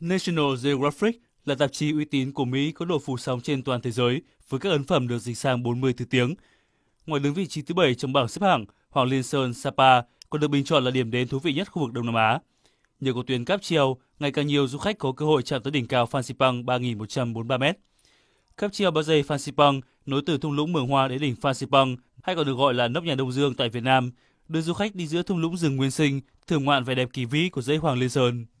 National Geographic là tạp chí uy tín của Mỹ có độ phủ sóng trên toàn thế giới với các ấn phẩm được dịch sang 40 thứ tiếng. Ngoài đứng vị trí thứ bảy trong bảng xếp hạng, Hoàng Liên Sơn Sapa còn được bình chọn là điểm đến thú vị nhất khu vực Đông Nam Á. Nhờ có tuyến cáp treo, ngày càng nhiều du khách có cơ hội chạm tới đỉnh cao Phan Xipang 3.143m. Cáp treo bao dây Phan Xipang nối từ thung lũng Mường Hoa đến đỉnh Phan Xipang, hay còn được gọi là nóc nhà Đông Dương tại Việt Nam, đưa du khách đi giữa thung lũng rừng nguyên sinh, thưởng ngoạn vẻ đẹp kỳ vĩ của dãy Hoàng Liên Sơn.